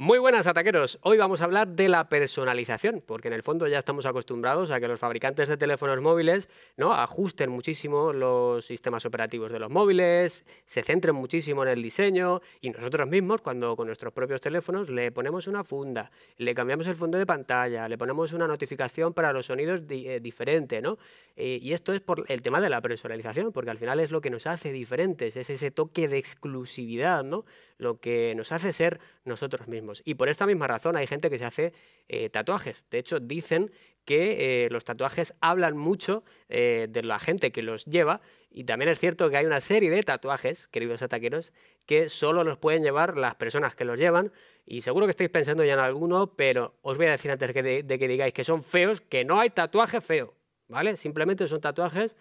Muy buenas ataqueros, hoy vamos a hablar de la personalización, porque en el fondo ya estamos acostumbrados a que los fabricantes de teléfonos móviles ¿no? ajusten muchísimo los sistemas operativos de los móviles, se centren muchísimo en el diseño y nosotros mismos cuando con nuestros propios teléfonos le ponemos una funda, le cambiamos el fondo de pantalla, le ponemos una notificación para los sonidos eh, diferente, ¿no? Eh, y esto es por el tema de la personalización, porque al final es lo que nos hace diferentes, es ese toque de exclusividad, ¿no? lo que nos hace ser nosotros mismos. Y por esta misma razón hay gente que se hace eh, tatuajes. De hecho, dicen que eh, los tatuajes hablan mucho eh, de la gente que los lleva y también es cierto que hay una serie de tatuajes, queridos ataqueros, que solo los pueden llevar las personas que los llevan y seguro que estáis pensando ya en alguno, pero os voy a decir antes de, que digáis que son feos, que no hay tatuaje feo, ¿vale? Simplemente son tatuajes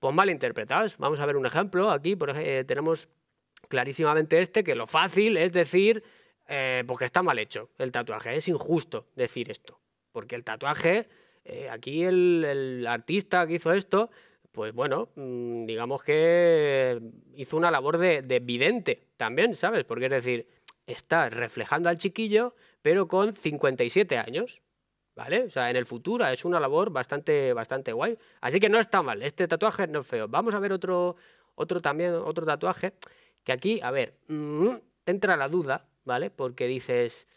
pues mal interpretados. Vamos a ver un ejemplo. Aquí tenemos clarísimamente este que lo fácil es decir, eh, porque está mal hecho el tatuaje, es injusto decir esto, porque el tatuaje, eh, aquí el, artista que hizo esto, pues bueno, mm, digamos que hizo una labor de, vidente también, ¿sabes? Porque es decir, está reflejando al chiquillo, pero con 57 años. ¿Vale? O sea, en el futuro es una labor bastante, bastante guay. Así que no está mal. Este tatuaje no es feo. Vamos a ver otro, otro también, otro tatuaje que aquí, a ver, mm, te entra la duda, ¿vale? Porque dices,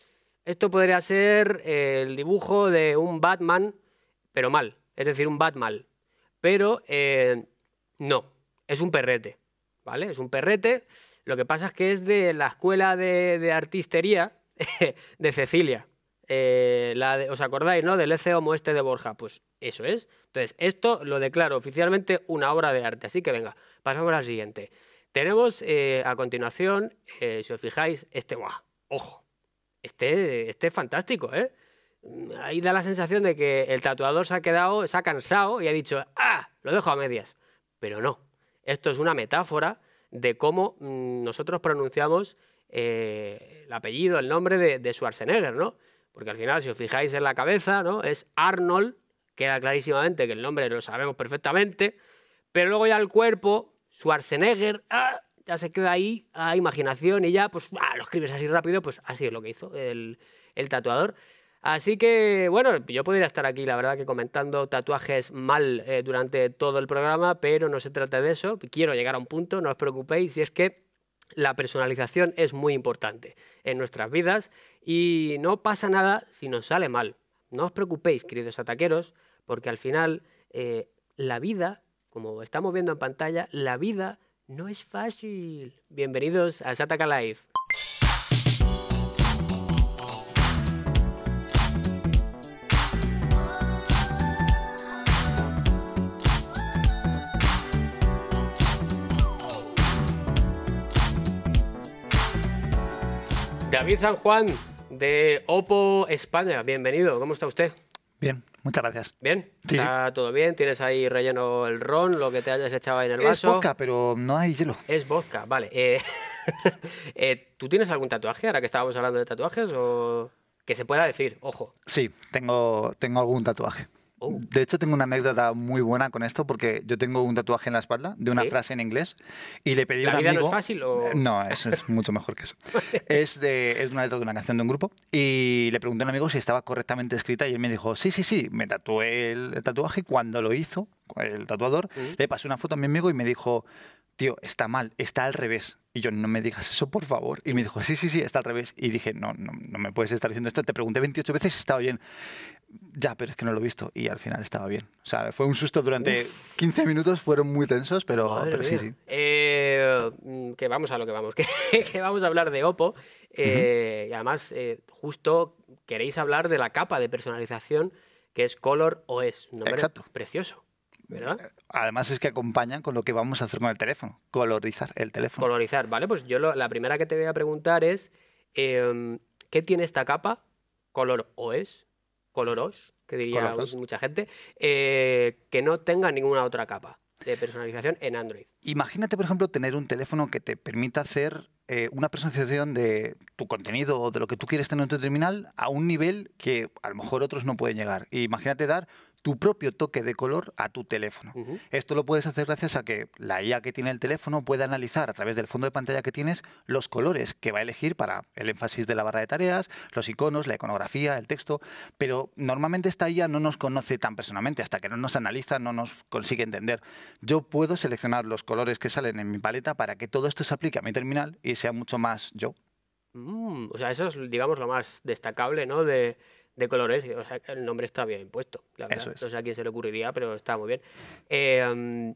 esto podría ser el dibujo de un Batman, pero mal, es decir, un Batman. Pero eh, no, es un perrete, ¿vale? Es un perrete. Lo que pasa es que es de la escuela de, artistería de Cecilia. Eh, la ¿Os acordáis, no? Del ECO Moeste de Borja. Pues eso es. Entonces, esto lo declaro oficialmente una obra de arte. Así que venga, pasamos a la siguiente. Tenemos eh, a continuación, eh, si os fijáis, este, ¡buah! ¡Ojo! Este, este es fantástico, ¿eh? Ahí da la sensación de que el tatuador se ha quedado, se ha cansado y ha dicho, ¡ah! Lo dejo a medias. Pero no. Esto es una metáfora de cómo mm, nosotros pronunciamos eh, el apellido, el nombre de, de Schwarzenegger, ¿no? Porque al final, si os fijáis en la cabeza, ¿no? Es Arnold, queda clarísimamente que el nombre lo sabemos perfectamente, pero luego ya el cuerpo Schwarzenegger, ah, ya se queda ahí a ah, imaginación y ya, pues, ah, lo escribes así rápido, pues así es lo que hizo el, tatuador. Así que, bueno, yo podría estar aquí, la verdad, que comentando tatuajes mal eh, durante todo el programa, pero no se trata de eso. Quiero llegar a un punto, no os preocupéis, y es que la personalización es muy importante en nuestras vidas y no pasa nada si nos sale mal. No os preocupéis, queridos ataqueros, porque al final eh, la vida como estamos viendo en pantalla, la vida no es fácil. Bienvenidos a Sataka Live. David San Juan de Oppo España, bienvenido, ¿cómo está usted? Bien, Muchas gracias. Bien, está todo bien. Tienes ahí relleno el ron, lo que te hayas echado ahí en el vaso. Es vodka, pero no hay hielo. Es vodka, vale. Eh, eh, ¿Tú tienes algún tatuaje ahora que estábamos hablando de tatuajes o que se pueda decir? Ojo. Sí, tengo, tengo algún tatuaje. Oh. De hecho, tengo una anécdota muy buena con esto porque yo tengo un tatuaje en la espalda de una frase en inglés y le pedí a un amigo. No es fácil eh, No, es, mucho mejor que eso. es, de, es una letra de una canción de un grupo y le pregunté a un amigo si estaba correctamente escrita y él me dijo: Sí, sí, sí, me tatué el tatuaje. Cuando lo hizo, el tatuador, mm. le pasé una foto a mi amigo y me dijo: Tío, está mal, está al revés. Y yo, no me digas eso, por favor. Y me dijo, sí, sí, sí, está al revés. Y dije, no, no, no me puedes estar diciendo esto. Te pregunté 28 veces si estaba bien. Ya, pero es que no lo he visto y al final estaba bien. O sea, fue un susto durante 15 minutos, fueron muy tensos, pero, sí, sí. Eh, que vamos a lo que vamos, que, vamos a hablar de Oppo. Eh, y además, eh, justo queréis hablar de la capa de personalización que es Color OS, Exacto. precioso. ¿verdad? Además es que acompañan con lo que vamos a hacer con el teléfono, colorizar el teléfono. Colorizar, vale, pues yo la primera que te voy a preguntar es, em, ¿qué tiene esta capa, Color OS? coloros, que diría mucha gente, eh, que no tenga ninguna otra capa de personalización en Android. Imagínate, por ejemplo, tener un teléfono que te permita hacer eh, una personalización de tu contenido o de lo que tú quieres tener en tu terminal a un nivel que a lo mejor otros no pueden llegar. imagínate dar tu propio toque de color a tu teléfono. Esto lo puedes hacer gracias a que la IA que tiene el teléfono puede analizar a través del fondo de pantalla que tienes los colores que va a elegir para el énfasis de la barra de tareas, los iconos, la iconografía, el texto, pero normalmente esta IA no nos conoce tan personalmente, hasta que no nos analiza no nos consigue entender. Yo puedo seleccionar los colores que salen en mi paleta para que todo esto se aplique a mi terminal y sea mucho más yo. Mm, o sea, eso es, digamos, lo más destacable, ¿no? De, de colores. O sea, el nombre está bien puesto. La No sé a quién se le ocurriría, pero está muy bien. Eh, mm,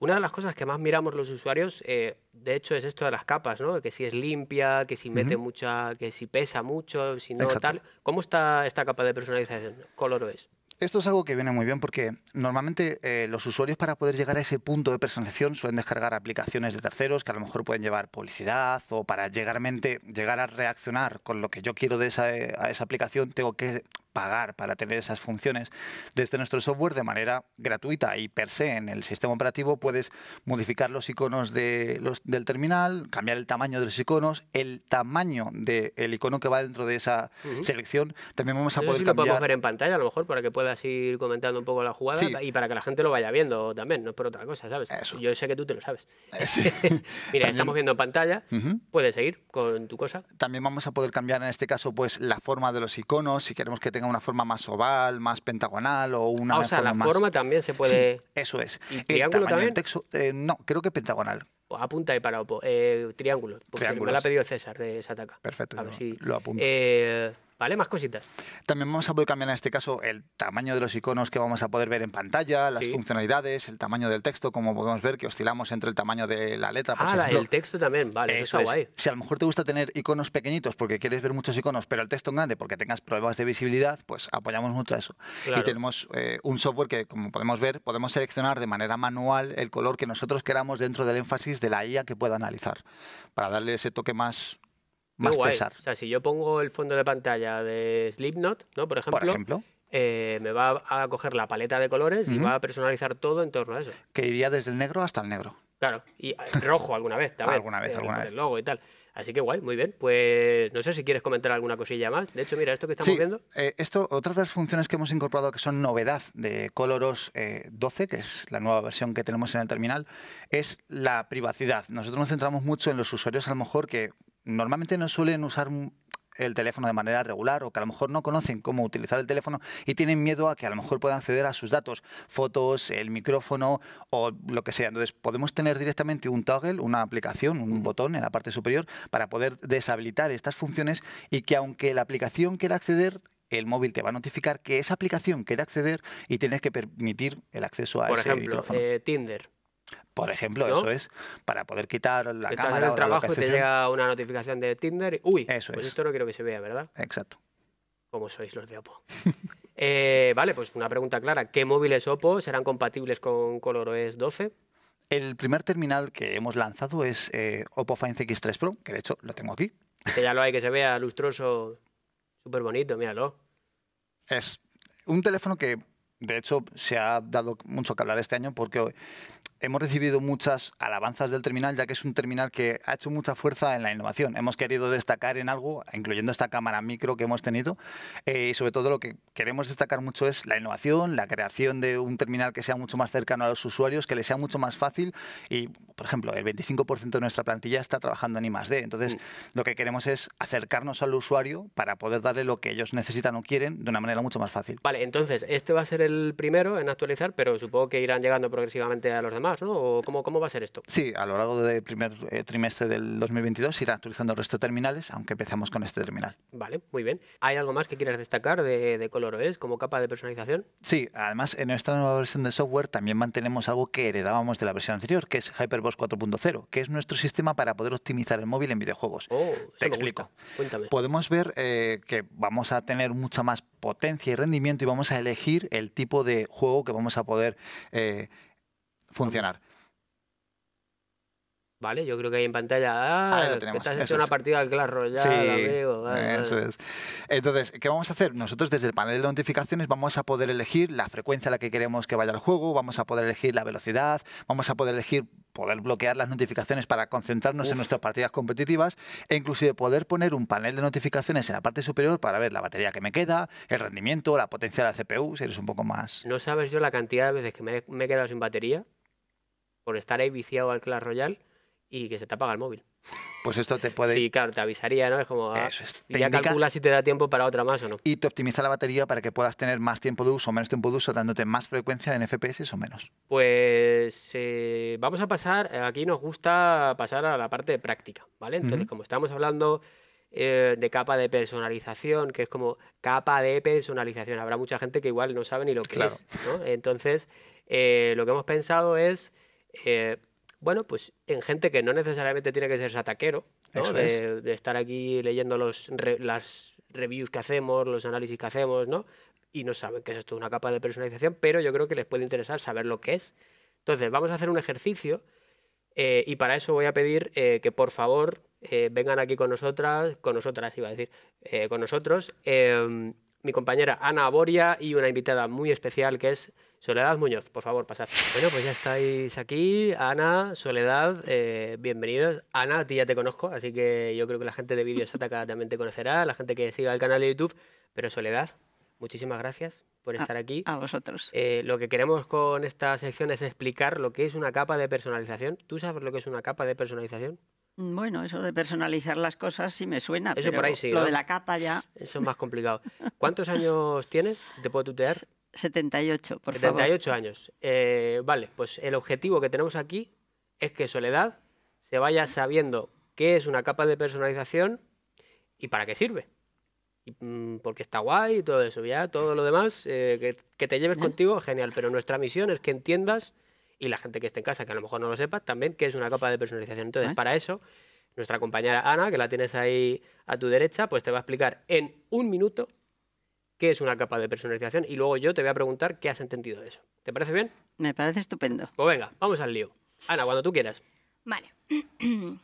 una de las cosas que más miramos los usuarios, eh, de hecho, es esto de las capas, ¿no? Que si es limpia, que si mete mucha, que si pesa mucho, si no tal. ¿Cómo está esta capa de personalización? ¿Color es? Esto es algo que viene muy bien porque normalmente eh, los usuarios para poder llegar a ese punto de personalización suelen descargar aplicaciones de terceros que a lo mejor pueden llevar publicidad o para llegar, llegar a reaccionar con lo que yo quiero de esa, esa aplicación tengo que pagar para tener esas funciones. Desde nuestro software de manera gratuita y per se en el sistema operativo puedes modificar los iconos de los, del terminal, cambiar el tamaño de los iconos, el tamaño del icono que va dentro de esa selección. También vamos a Eso poder sí lo cambiar... podemos ver en pantalla a lo mejor para que puedas ir comentando un poco la jugada y para que la gente lo vaya viendo también, no es por otra cosa, ¿sabes? Yo sé que tú te lo sabes. Eh, Mira, estamos viendo en pantalla, puedes seguir con tu cosa. También vamos a poder cambiar en este caso pues la forma de los iconos, si queremos que tenga una forma más oval, más pentagonal o una ah, o sea, la forma también se puede... Sí, eso es. Eh, triángulo también? Eh, no, creo que pentagonal. Apunta y para Oppo. Eh, triángulo. me lo ha pedido César de Sataka. Perfecto, a ver si... lo apunto. Eh, ¿vale? Más cositas. También vamos a poder cambiar en este caso el tamaño de los iconos que vamos a poder ver en pantalla, las funcionalidades, el tamaño del texto, como podemos ver que oscilamos entre el tamaño de la letra. Por ah, el texto también, vale, eso, está guay. Si a lo mejor te gusta tener iconos pequeñitos porque quieres ver muchos iconos, pero el texto grande porque tengas problemas de visibilidad, pues apoyamos mucho a eso. Y tenemos eh, un software que, como podemos ver, podemos seleccionar de manera manual el color que nosotros queramos dentro del énfasis de la IA que pueda analizar, para darle ese toque más más O sea, si yo pongo el fondo de pantalla de Slipknot, ¿no? Por ejemplo. Eh, me va a coger la paleta de colores y va a personalizar todo en torno a eso. Que iría desde el negro hasta el negro. Claro, y eh, rojo alguna vez también. alguna vez, eh, alguna vez. logo y tal. Así que guay, muy bien. Pues no sé si quieres comentar alguna cosilla más. De hecho, mira, esto que estamos viendo. esto, otras de las funciones que hemos incorporado que son novedad de ColorOS 12, que es la nueva versión que tenemos en el terminal, es la privacidad. Nosotros nos centramos mucho en los usuarios, a lo mejor, que normalmente no suelen usar el teléfono de manera regular o que a lo mejor no conocen cómo utilizar el teléfono y tienen miedo a que a lo mejor puedan acceder a sus datos, fotos, el micrófono o lo que sea. Entonces podemos tener directamente un toggle, una aplicación, un mm. botón en la parte superior para poder deshabilitar estas funciones y que aunque la aplicación quiera acceder, el móvil te va a notificar que esa aplicación quiere acceder y tienes que permitir el acceso a ese ejemplo, eh, Tinder. Por ejemplo, eso es para poder quitar la cámara. En el trabajo y te llega una notificación de Tinder. uy, eso pues esto no quiero que se vea, ¿verdad? Exacto. Como sois los de Oppo. Eh, vale, pues una pregunta clara. ¿Qué móviles Oppo serán compatibles con ColorOS 12? El primer terminal que hemos lanzado es eh, Oppo Find X3 Pro, que de hecho lo tengo aquí. Que ya lo hay, que se vea lustroso, súper bonito, míralo. Es un teléfono que de hecho se ha dado mucho que hablar este año porque hemos recibido muchas alabanzas del terminal, ya que es un terminal que ha hecho mucha fuerza en la innovación. Hemos querido destacar en algo, incluyendo esta cámara micro que hemos tenido, eh, y sobre todo lo que queremos destacar mucho es la innovación, la creación de un terminal que sea mucho más cercano a los usuarios, que les sea mucho más fácil. Y, por ejemplo, el 25% de nuestra plantilla está trabajando en I+.D. Entonces, mm. lo que queremos es acercarnos al usuario para poder darle lo que ellos necesitan o quieren de una manera mucho más fácil. Vale, entonces, este va a ser el primero en actualizar, pero supongo que irán llegando progresivamente a los demás cómo, va a ser esto? Sí, a lo largo del primer eh, trimestre del 2022 irá actualizando el resto de terminales, aunque empezamos con este terminal. Vale, muy bien. ¿Hay algo más que quieras destacar de, de ColorOS e como capa de personalización? Sí, además en nuestra nueva versión de software también mantenemos algo que heredábamos de la versión anterior, que es Hyperbox 4.0, que es nuestro sistema para poder optimizar el móvil en videojuegos. Oh, Te explico. Cuéntame. Podemos ver eh, que vamos a tener mucha más potencia y rendimiento y vamos a elegir el tipo de juego que vamos a poder eh, funcionar. Vale, yo creo que hay en pantalla. Ah, lo tenemos. una partida al Clash ya. amigo. eso es. Entonces, ¿qué vamos a hacer? Nosotros desde el panel de notificaciones vamos a poder elegir la frecuencia a la que queremos que vaya el juego, vamos a poder elegir la velocidad, vamos a poder elegir poder bloquear las notificaciones para concentrarnos en nuestras partidas competitivas e inclusive poder poner un panel de notificaciones en la parte superior para ver la batería que me queda, el rendimiento, la potencia de la CPU, si eres un poco más... No sabes yo la cantidad de veces que me he quedado sin batería por estar ahí viciado al Clash Royale y que se te apaga el móvil. Pues esto te puede. Sí, claro, te avisaría, ¿no? Es como. Ah, ya calcula si te da tiempo para otra más o no. Y te optimiza la batería para que puedas tener más tiempo de uso o menos tiempo de uso, dándote más frecuencia en FPS o menos. Pues eh, vamos a pasar. Eh, aquí nos gusta pasar a la parte práctica, ¿vale? Entonces, como estamos hablando eh, de capa de personalización, que es como capa de personalización, habrá mucha gente que igual no sabe ni lo que es, ¿no? Entonces, lo que hemos pensado es eh, bueno, pues en gente que no necesariamente tiene que ser ataquero, de, estar aquí leyendo los, las reviews que hacemos, los análisis que hacemos, ¿no? Y no saben que es esto una capa de personalización, pero yo creo que les puede interesar saber lo que es. Entonces, vamos a hacer un ejercicio eh, y para eso voy a pedir eh, que por favor vengan aquí con nosotras, con nosotras iba a decir, con nosotros, em, mi compañera Ana Boria y una invitada muy especial que es Soledad Muñoz, por favor, pasad. Bueno, pues ya estáis aquí. Ana, Soledad, eh, bienvenidos. Ana, a ti ya te conozco, así que yo creo que la gente de Vídeos Ataca también te conocerá, la gente que siga el canal de YouTube. Pero Soledad, muchísimas gracias por estar aquí. A vosotros. Eh, lo que queremos con esta sección es explicar lo que es una capa de personalización. ¿Tú sabes lo que es una capa de personalización? Mm, bueno, eso de personalizar las cosas sí me suena, eso pero por ahí sí, lo de la capa ya... Eso es más complicado. ¿Cuántos años tienes? ¿Te puedo tutear? 78, por 78 años. Eh, vale, pues el objetivo que tenemos aquí es que Soledad se vaya sabiendo qué es una capa de personalización y para qué sirve. Mm, porque está guay y todo eso, ya, todo lo demás eh, que, te lleves contigo, genial. Pero nuestra misión es que entiendas, y la gente que esté en casa, que a lo mejor no lo sepa, también qué es una capa de personalización. Entonces, para eso, nuestra compañera Ana, que la tienes ahí a tu derecha, pues te va a explicar en un minuto qué es una capa de personalización y luego yo te voy a preguntar qué has entendido de eso. ¿Te parece bien? Me parece estupendo. Pues venga, vamos al lío. Ana, cuando tú quieras. Vale.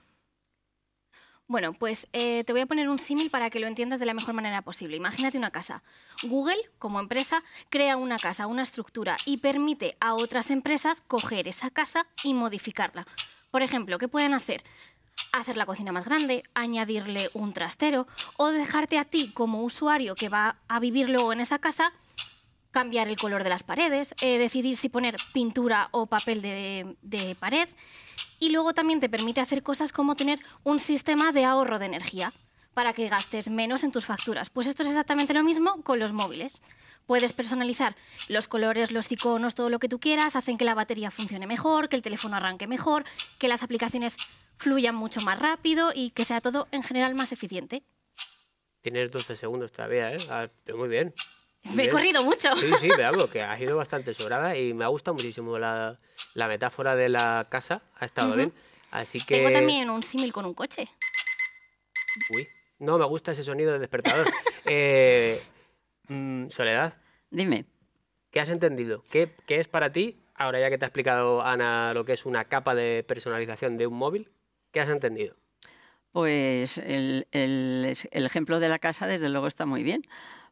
Bueno, pues eh, te voy a poner un símil para que lo entiendas de la mejor manera posible. Imagínate una casa. Google, como empresa, crea una casa, una estructura y permite a otras empresas coger esa casa y modificarla. Por ejemplo, ¿qué pueden hacer? hacer la cocina más grande, añadirle un trastero o dejarte a ti como usuario que va a vivir luego en esa casa cambiar el color de las paredes, eh, decidir si poner pintura o papel de, pared y luego también te permite hacer cosas como tener un sistema de ahorro de energía para que gastes menos en tus facturas. Pues esto es exactamente lo mismo con los móviles. Puedes personalizar los colores, los iconos, todo lo que tú quieras, hacen que la batería funcione mejor, que el teléfono arranque mejor, que las aplicaciones fluyan mucho más rápido y que sea todo en general más eficiente. Tienes 12 segundos todavía, ¿eh? Ah, muy bien. me he corrido mucho. Sí, sí, veamos que ha sido bastante sobrada y me ha gustado muchísimo la, metáfora de la casa, ha estado bien. Así que... Tengo también un símil con un coche. Uy, no, me gusta ese sonido de despertador. eh, Mm, Soledad. Dime. ¿Qué has entendido? ¿Qué, es para ti, ahora ya que te ha explicado Ana lo que es una capa de personalización de un móvil, ¿qué has entendido? Pues el, ejemplo de la casa, desde luego, está muy bien,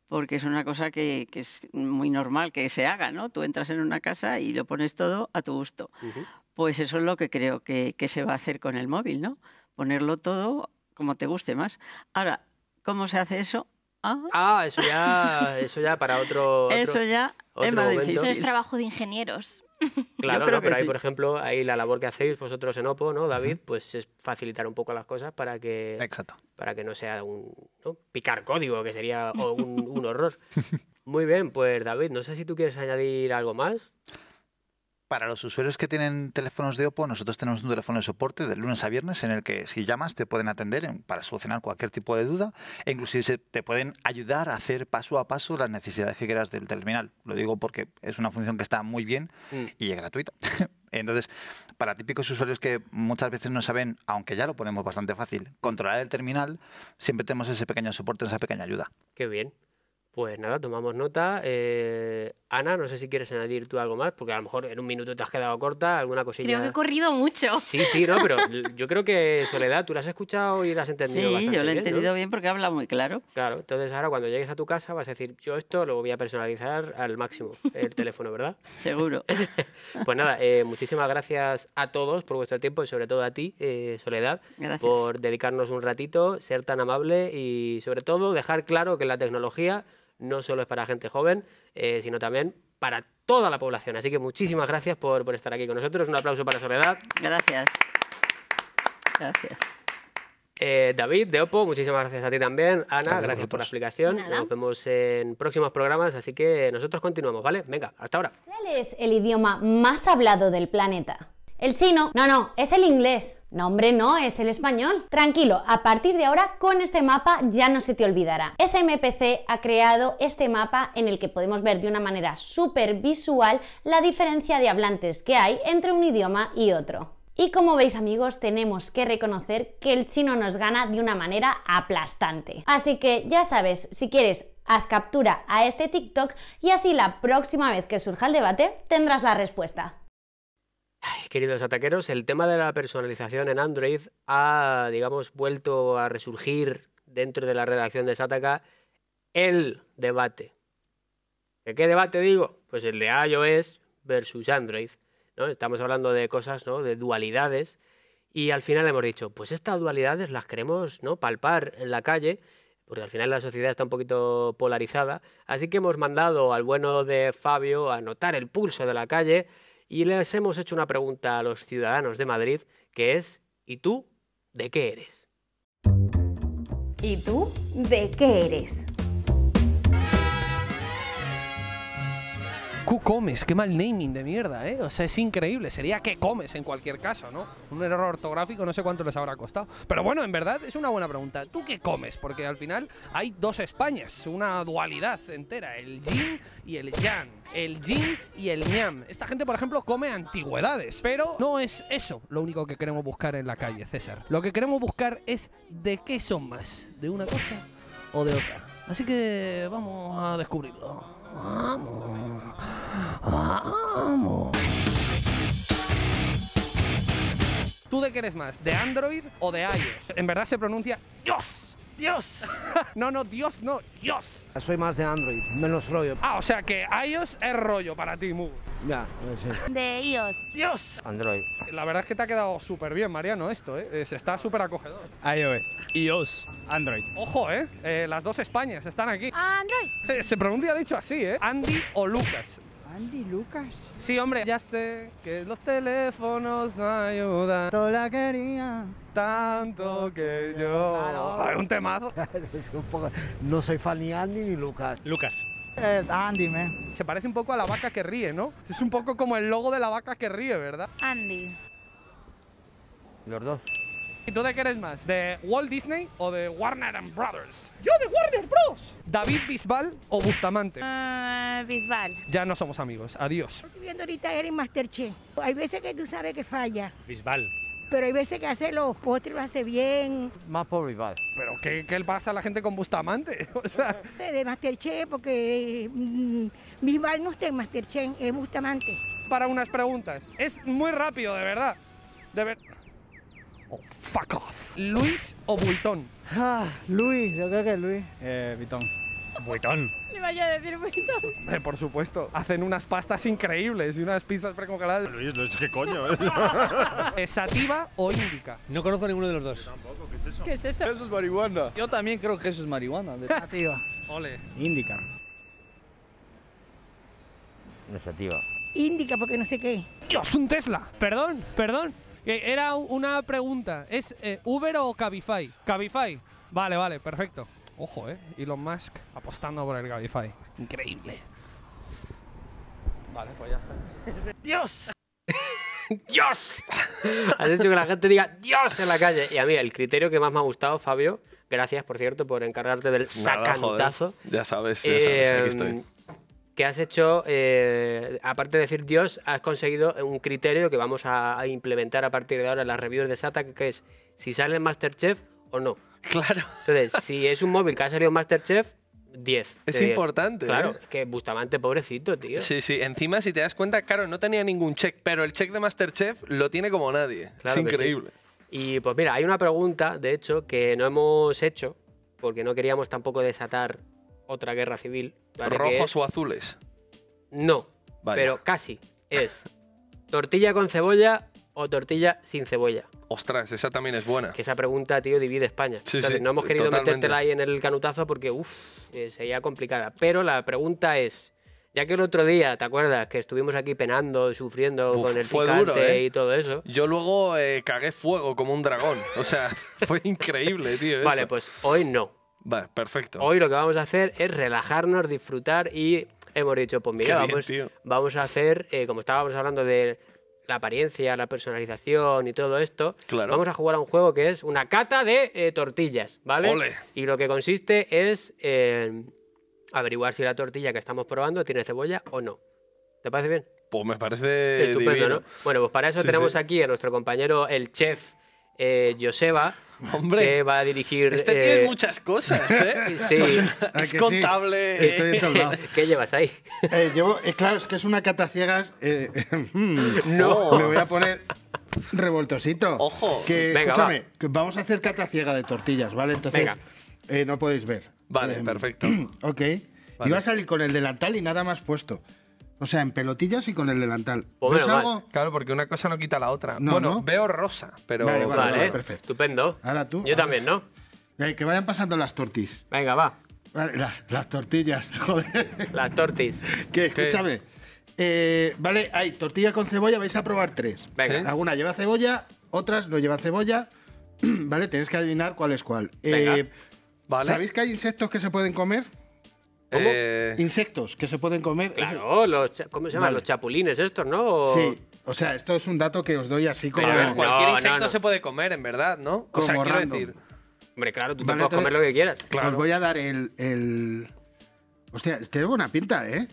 porque es una cosa que, es muy normal que se haga, ¿no? Tú entras en una casa y lo pones todo a tu gusto. Pues eso es lo que creo que, se va a hacer con el móvil, ¿no? Ponerlo todo como te guste más. Ahora, ¿cómo se hace eso? Ah, eso ya, eso ya para otro. otro eso ya es Eso es trabajo de ingenieros. Claro, pero ahí, por ejemplo, ahí la labor que hacéis vosotros en OPO, ¿no, David? Pues es facilitar un poco las cosas para que, Exacto. Para que no sea un picar código, que sería un horror. Muy bien, pues David, no sé si tú quieres añadir algo más para los usuarios que tienen teléfonos de Oppo, nosotros tenemos un teléfono de soporte de lunes a viernes en el que si llamas te pueden atender para solucionar cualquier tipo de duda e inclusive te pueden ayudar a hacer paso a paso las necesidades que quieras del terminal. Lo digo porque es una función que está muy bien mm. y es gratuita. Entonces, para típicos usuarios que muchas veces no saben, aunque ya lo ponemos bastante fácil, controlar el terminal, siempre tenemos ese pequeño soporte, esa pequeña ayuda. Qué bien. Pues nada, tomamos nota. Eh, Ana, no sé si quieres añadir tú algo más, porque a lo mejor en un minuto te has quedado corta, alguna cosilla. Creo que he corrido mucho. Sí, sí, no, pero yo creo que Soledad, tú la has escuchado y la has entendido. Sí, yo lo he entendido bien, porque habla muy claro. Claro, entonces ahora cuando llegues a tu casa vas a decir, yo esto lo voy a personalizar al máximo, el teléfono, ¿verdad? Seguro. pues nada, eh, muchísimas gracias a todos por vuestro tiempo y sobre todo a ti, eh, Soledad, por dedicarnos un ratito, ser tan amable y sobre todo dejar claro que la tecnología no solo es para gente joven, eh, sino también para toda la población. Así que muchísimas gracias por, por estar aquí con nosotros. Un aplauso para Soledad. Gracias. Gracias. Eh, David, de Oppo, muchísimas gracias a ti también. Ana, gracias, por la explicación. Nos vemos en próximos programas, así que nosotros continuamos, ¿vale? Venga, hasta ahora. ¿Cuál es el idioma más hablado del planeta? El chino, no, no, es el inglés. No, hombre, no, es el español. Tranquilo, a partir de ahora con este mapa ya no se te olvidará. SMPC ha creado este mapa en el que podemos ver de una manera súper visual la diferencia de hablantes que hay entre un idioma y otro. Y como veis amigos, tenemos que reconocer que el chino nos gana de una manera aplastante. Así que ya sabes, si quieres, haz captura a este TikTok y así la próxima vez que surja el debate tendrás la respuesta queridos ataqueros, el tema de la personalización en Android ha, digamos, vuelto a resurgir dentro de la redacción de Sataka el debate. ¿De qué debate digo? Pues el de iOS versus Android. ¿no? Estamos hablando de cosas, ¿no? de dualidades. Y al final hemos dicho, pues estas dualidades las queremos ¿no? palpar en la calle, porque al final la sociedad está un poquito polarizada. Así que hemos mandado al bueno de Fabio a notar el pulso de la calle y les hemos hecho una pregunta a los ciudadanos de Madrid que es, ¿y tú de qué eres? ¿Y tú de qué eres? ¿Qué comes, qué mal naming de mierda, ¿eh? O sea, es increíble. Sería que comes en cualquier caso, ¿no? Un error ortográfico, no sé cuánto les habrá costado. Pero bueno, en verdad es una buena pregunta. ¿Tú qué comes? Porque al final hay dos Españas, una dualidad entera, el yin y el yang, el yin y el ñam. Esta gente, por ejemplo, come antigüedades, pero no es eso lo único que queremos buscar en la calle, César. Lo que queremos buscar es de qué son más, de una cosa o de otra. Así que vamos a descubrirlo. ¿Tú de qué eres más? ¿De Android o de iOS? En verdad se pronuncia Dios. Dios. no, no, Dios no. Dios. Soy más de Android. Menos rollo. Ah, o sea que iOS es rollo para ti, mu. Ya, De iOS. ¡Dios! Android. La verdad es que te ha quedado súper bien, Mariano, esto, ¿eh? Se está súper acogedor. iOS. iOS. Android. Ojo, ¿eh? eh las dos Españas están aquí. Android. Se, pronuncia dicho así, ¿eh? Andy o Lucas. Andy Lucas. Sí, hombre, ya sé que los teléfonos no ayudan. Tú la quería tanto que yo. Claro. un temazo. No soy fan ni Andy ni Lucas. Lucas. Eh, Andy, ah, me. Se parece un poco a la vaca que ríe, ¿no? Es un poco como el logo de la vaca que ríe, ¿verdad? Andy. Los dos. ¿Y tú de qué eres más? ¿De Walt Disney o de Warner and Brothers? ¡Yo de Warner Bros! ¿David Bisbal o Bustamante? Ah, Bisbal. Ya no somos amigos. Adiós. Estoy viendo ahorita master Masterchef. Hay veces que tú sabes que falla. Bisbal pero hay veces que hace los postres, lo hace bien. Más por rival. ¿Pero qué, pasa a la gente con Bustamante? O sea... De Masterchef, porque mm, mi rival no está en Masterchef, es Bustamante. Para unas preguntas. Es muy rápido, de verdad. De ver... Oh, fuck off. ¿Luis o Buitón? Ah, Luis, yo creo que es Luis. Eh, Buitón. Buitón. Le vaya a decir buitón. Hombre, por supuesto. Hacen unas pastas increíbles y unas pizzas precongeladas. Ah, Luis, Luis, ¿qué coño? ¿Es sativa o índica? No conozco ninguno de los dos. tampoco, ¿qué es eso? ¿Qué es eso? Eso es marihuana. Yo también creo que eso es marihuana. De... Sativa. Ole. Índica. No Índica porque no sé qué. ¡Dios, un Tesla! Perdón, perdón. Era una pregunta. ¿Es eh, Uber o Cabify? Cabify. Vale, vale, perfecto. Ojo, ¿eh? Elon Musk apostando por el Gabify. Increíble. Vale, pues ya está. ¡Dios! ¡Dios! Has hecho que la gente diga ¡Dios! en la calle. Y a mí, el criterio que más me ha gustado, Fabio, gracias, por cierto, por encargarte del sacantazo. Ya sabes, ya sabes, aquí em, estoy. Que has hecho, eh, aparte de decir Dios, has conseguido un criterio que vamos a, implementar a partir de ahora en las reviews de SATA, que es si sale el Masterchef o no. Claro. Entonces, si es un móvil que ha salido Masterchef, 10. Es importante. ¿eh? Claro, que Bustamante, pobrecito, tío. Sí, sí. Encima, si te das cuenta, claro, no tenía ningún check, pero el check de Masterchef lo tiene como nadie. es increíble. Y pues mira, hay una pregunta, de hecho, que no hemos hecho, porque no queríamos tampoco desatar otra guerra civil. ¿Rojos o azules? No, pero casi. Es tortilla con cebolla o tortilla sin cebolla? Ostras, esa también es buena. Que esa pregunta, tío, divide España. no hemos querido metértela ahí en el canutazo porque, uff, eh, sería complicada. Pero la pregunta es, ya que el otro día, ¿te acuerdas? Que estuvimos aquí penando, sufriendo con el picante ¿eh? y todo eso. Yo luego eh, cagué fuego como un dragón. O sea, fue increíble, tío. Vale, pues hoy no. Vale, perfecto. Hoy lo que vamos a hacer es relajarnos, disfrutar y hemos dicho, pues mira, vamos, a hacer, como estábamos hablando de la apariencia, la personalización y todo esto, vamos a jugar a un juego que es una cata de eh, tortillas, ¿vale? Y lo que consiste es eh, averiguar si la tortilla que estamos probando tiene cebolla o no. ¿Te parece bien? Pues me parece estupendo, Bueno, pues para eso tenemos aquí a nuestro compañero, el chef eh, Joseba Hombre, va a dirigir. Este tiene eh, muchas cosas, ¿eh? Sí, es ah, contable. Estoy ¿Qué llevas ahí? Eh, eh, claro, es que es una cata ciegas. Eh, mm, no. Oh, me voy a poner revoltosito. Ojo. Que, escúchame, vamos a hacer cata ciega de tortillas, ¿vale? Entonces, no podéis ver. Vale, em, perfecto. Ok. Y Iba a salir con el delantal y nada más puesto. O sea, en pelotillas y con el delantal. Pues claro, porque una cosa no quita la otra. No, bueno, ¿no? veo rosa, pero. Vale, perfecto. Estupendo. Ahora tú. Yo también, ¿no? Eh, que vayan pasando las tortillas. Venga, va. Las, las, tortillas, joder. Las tortis. ¿Qué? escúchame. Eh, vale, hay tortilla con cebolla, vais a probar tres. Venga. ¿Sí? Alguna lleva cebolla, otras no lleva cebolla. vale, tenéis que adivinar cuál es cuál. Eh, ¿Sabéis que hay insectos que se pueden comer? ¿Cómo? Eh, Insectos que se pueden comer. Claro, ¿cómo se llaman? Los chapulines estos, ¿no? Sí. O sea, esto es un dato que os doy así como. ver, cualquier insecto se puede comer, en verdad, ¿no? Como o sea, quiero decir. Hombre, claro, tú puedes comer lo que quieras. Claro. Os voy a dar el. Hostia, Hostia, este es buena pinta, ¿eh?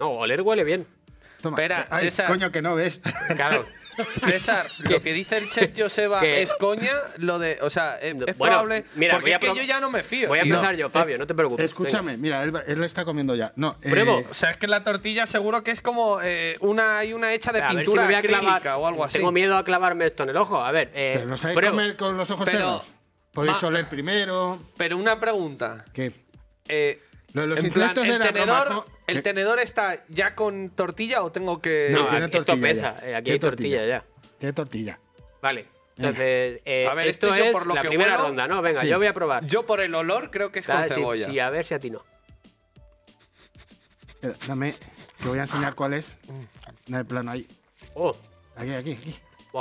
No, oler huele bien. Toma. Espera, Ay, coño, que no ves. Claro. César, lo que dice el chef Joseba es coña, lo de. O sea, eh, es, probable. porque es que yo ya no me fío. Voy a empezar yo, Fabio, eh, no te preocupes. Escúchame, mira, él, lo está comiendo ya. No, eh, Pruebo. O sea, es que la tortilla seguro que es como eh, una, hay una hecha de pintura o algo así. Tengo miedo a clavarme esto en el ojo. A ver. Pero no sabéis comer con los ojos cerrados. Podéis oler primero. Pero una pregunta. ¿Qué? Eh, los en plan, el, tenedor, está ya con tortilla o tengo que. No, tiene esto pesa. Eh, aquí hay tortilla, ya. Tiene tortilla. Vale. Entonces, eh, a ver, esto es por lo la que primera ronda, ¿no? Venga, yo voy a probar. Yo por el olor creo que es con cebolla. Sí, a ver si a ti no. Dame, te voy a enseñar cuál es. Ah. En el plano ahí. Oh. Aquí, aquí, aquí.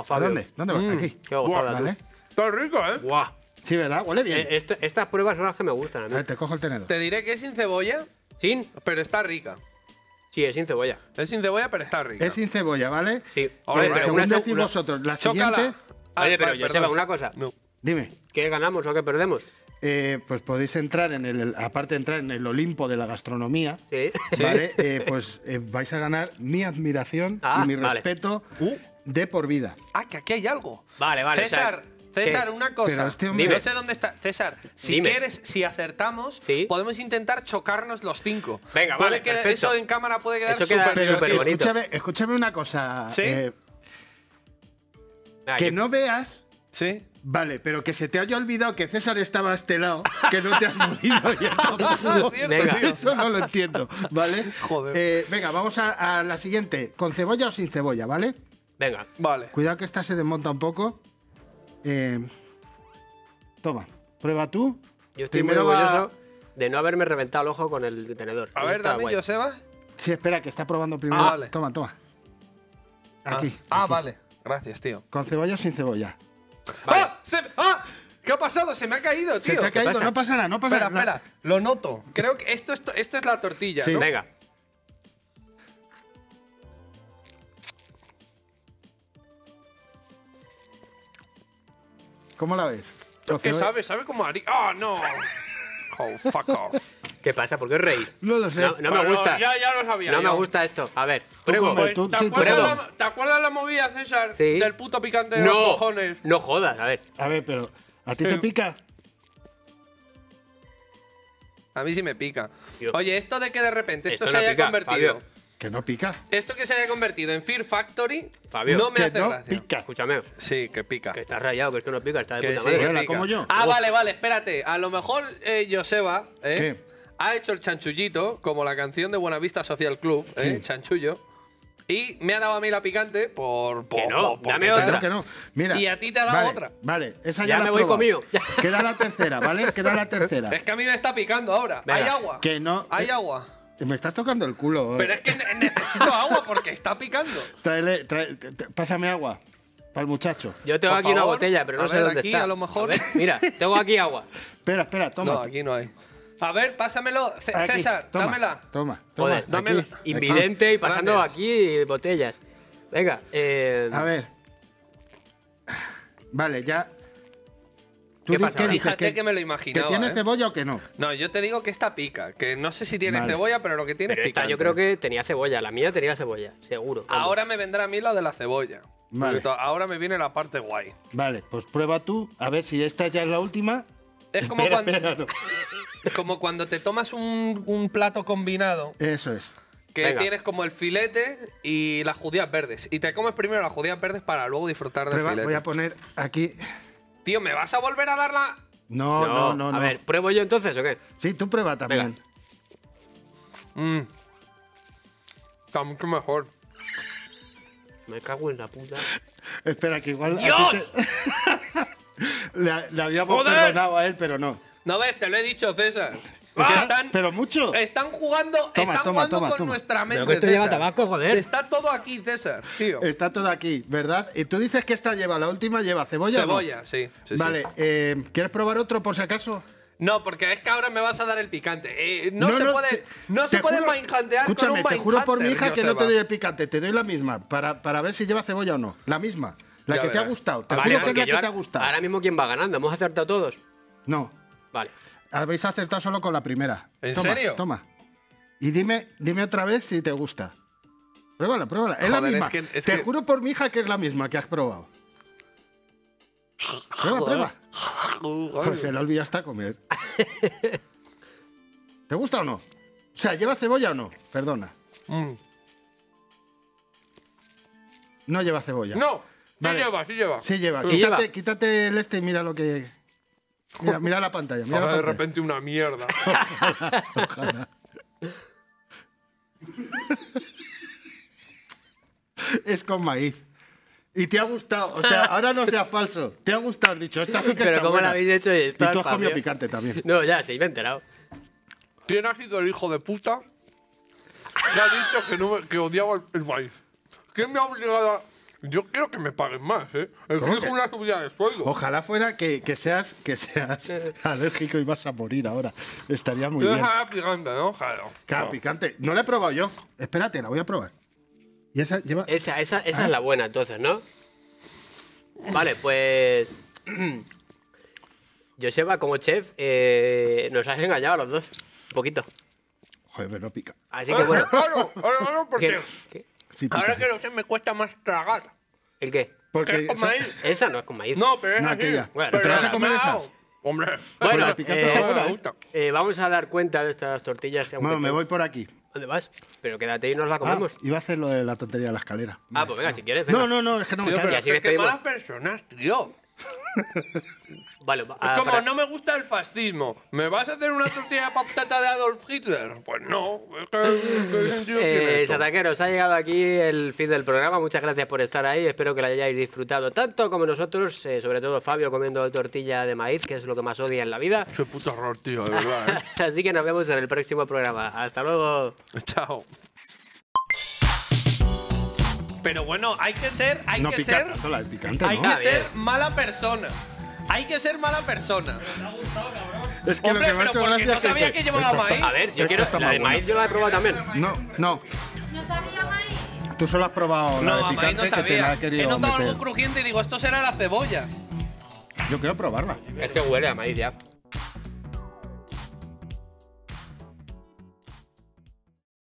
¿A dónde? ¿Dónde va? Mm, aquí. Qué guafada. Guau, ¿vale? Está rico, ¿eh? Guau. Sí, ¿verdad? Huele bien. Eh, estas pruebas son las que me gustan a ver, te cojo el tenedor. Te diré que es sin cebolla, ¿Sin? pero está rica. Sí, es sin cebolla. Es sin cebolla, pero está rica. Es sin cebolla, ¿vale? Sí. Oye, pero vosotros, la siguiente. Oye, pero una cosa. No. Dime. ¿Qué ganamos o qué perdemos? Eh, pues podéis entrar en el, aparte de entrar en el Olimpo de la gastronomía, Sí. ¿vale? Eh, pues vais a ganar mi admiración y ah, mi respeto uh. de por vida. Ah, que aquí hay algo. Vale, vale. César, César, una cosa. Este No sé dónde está. César, si quieres, si acertamos, podemos intentar chocarnos los cinco. Venga, vale. Que Eso en cámara puede quedar súper bonito. Escúchame, una cosa. ¿Sí? Eh, ah, que no veas. Sí. Vale, pero que se te haya olvidado que César estaba a este lado, que no te has movido y no, Eso no lo entiendo, ¿vale? Joder. Eh, venga, vamos a, a la siguiente. ¿Con cebolla o sin cebolla, vale? Venga. Vale. Cuidado que esta se desmonta un poco. Eh, toma, prueba tú. Yo estoy muy orgulloso de no haberme reventado el ojo con el tenedor. A ver, dame, yo, Seba Sí, espera, que está probando primero. Ah, toma, toma. Ah, aquí. Ah, vale. Gracias, tío. ¿Con cebolla o sin cebolla? ¡Ah! ¡Ah! ¿Qué ha pasado? Se me ha caído, tío. Se ha caído, no pasa nada, no pasa espera, nada. Espera, lo noto. Creo que esto, es la tortilla, sí. Venga. ¿Cómo la ves? ¿Qué sabe? Sabe como harina. ¡Ah, no! Oh, fuck off. ¿Qué pasa? ¿Por qué es reís? No lo sé. No, me gusta. Ya, ya lo sabía. No me gusta esto. A ver, pruebo. Pues, ¿te, acuerdas La, movida, César? Sí. Del puto picante de los cojones. No jodas, a ver. A ver, pero. ¿A ti te eh. pica? A mí sí me pica. Oye, esto de que de repente esto, se haya convertido. Que no pica. Esto que se haya convertido en Fear Factory Fabio, no me hace gracia. Escúchame. Sí, que pica. Que está rayado, que esto no pica, está de puta madre. como yo. Ah, vale, vale, espérate. A lo mejor eh, Joseba eh, ha hecho el chanchullito, como la canción de Buenavista Social Club, eh, chanchullo. Y me ha dado a mí la picante por. Que no, otra. que no. Mira. Y a ti te ha dado otra. Vale, esa ya, me voy comido. Queda la tercera, ¿vale? Queda la tercera. Es que a mí me está picando ahora. Hay agua. Que no. Hay eh, agua. Me estás tocando el culo. Pero es que necesito agua porque está picando. Tráele, pásame agua para el muchacho. Yo tengo aquí una botella, pero no sé dónde está. a lo mejor. mira, tengo aquí agua. espera, espera, toma. No, aquí no hay. A ver, pásamelo. César, dámela. Toma, toma. dámela. invidente y pasando aquí botellas. Venga. Eh... A ver. Vale, ya ¿Qué pasa? ¿Qué Fíjate que, que, me lo imaginaba. tiene ¿eh? cebolla o que no? No, yo te digo que esta pica. Que no sé si tiene cebolla, pero lo que tiene es pica. Yo creo que tenía cebolla. La mía tenía cebolla, seguro. Ahora me vendrá a mí la de la cebolla. Vale. Ahora me viene la parte guay. Vale, pues prueba tú. A ver si esta ya es la última. Es como, cuando, como cuando te tomas un, plato combinado. Eso es. Que tienes como el filete y las judías verdes. Y te comes primero las judías verdes para luego disfrutar del filete. Voy a poner aquí. Tío, ¿me vas a volver a dar la.? No, no, no. a ver, ¿pruebo yo entonces o qué? Sí, tú prueba también. Mm. Está mucho mejor. Me cago en la puta. Espera, que igual. ¡Dios! le, habíamos perdonado a él, pero no. No ves, te lo he dicho, César. Ah, pero mucho. Están jugando, están jugando con nuestra mente. lleva tabaco, joder. Está todo aquí, César, tío. Está todo aquí, ¿verdad? Y tú dices que esta lleva, la última lleva cebolla. Cebolla, sí, sí, Vale, eh, ¿quieres probar otro por si acaso? No, porque es que ahora me vas a dar el picante. Eh, no, se puede, no se puede mindhuntear con un te juro por mi hija que no te doy el picante, te doy la misma, para, para ver si lleva cebolla o no. La misma, la que te ha gustado. Te juro que es la que te ha gustado. Ahora mismo, ¿quién va ganando? hacerte a todos? No. Vale. Habéis acertado solo con la primera. ¿En serio? Toma. Y dime, dime otra vez si te gusta. Pruébala, pruébala. Es la misma. te juro por mi hija que es la misma que has probado. Prueba, prueba. se la olvidaste a comer. ¿Te gusta o no? O sea, ¿lleva cebolla o no? Perdona. Mm. No lleva cebolla. No, no lleva, sí lleva. Sí lleva. quítate el este y mira lo que Mira, mira la pantalla. Mira de repente una mierda. es con maíz. Y te ha gustado, o sea, ahora no sea falso. Te ha gustado, has dicho, esta sí que Pero está ¿cómo la habéis hecho? Y, Y tú has comido picante también. No, ya, sí, me he enterado. ¿Quién ha sido el hijo de puta que ha dicho que, odiaba el, el maíz? ¿Quién me ha obligado a- yo quiero que me paguen más, ¿eh? Exijo una subida de sueldo. Ojalá fuera que, que seas, que seas eh. alérgico y vas a morir ahora. Estaría muy bien. Cada picante, ¿no? Claro. picante. No la he probado yo. Espérate, la voy a probar. Y esa lleva. Esa, esa, es ah. la buena, entonces, ¿no? Vale, pues. Joseba, como chef, eh, nos has engañado a los dos. Un poquito. Joder, pero no pica. Así que bueno. ahora que lo sé, me cuesta más tragar. ¿El qué? Porque con maíz? Esa no es con maíz. No, pero es aquella. Bueno, pero, te vas a comer esa. Hombre, bueno, la eh, eh, vamos a dar cuenta de estas tortillas. Bueno, me voy por aquí. ¿Dónde vas? Pero quédate y nos la ah, comemos. iba a hacer lo de la tontería de la escalera. Ah, pues venga, si quieres. No, no, no, es que no me sale. Este y personas, tío. Ah, como no me gusta el fascismo, ¿me vas a hacer una tortilla de patata de Adolf Hitler? Pues no. es que- eh, ha llegado aquí el fin del programa. Muchas gracias por estar ahí. Espero que lo hayáis disfrutado tanto como nosotros, eh, sobre todo Fabio comiendo tortilla de maíz, que es lo que más odia en la vida. puto horror, tío, de verdad. ¿eh? Así que nos vemos en el próximo programa. Hasta luego. Chao. Pero bueno, hay que ser, hay no, que pica, ser, la picante, hay que ser mala persona. Hay que ser mala persona. Me ha gustado, cabrón. Es que Hombre, lo que me ha hecho gracia no sabía que, llevaba maíz. A ver, yo quiero la de maíz, yo la he probado también. No, no. No sabía maíz. Tú solo has probado la de picante no que te la he querido He notado algo crujiente y digo, esto será la cebolla. Yo quiero probarla. Este huele a maíz ya.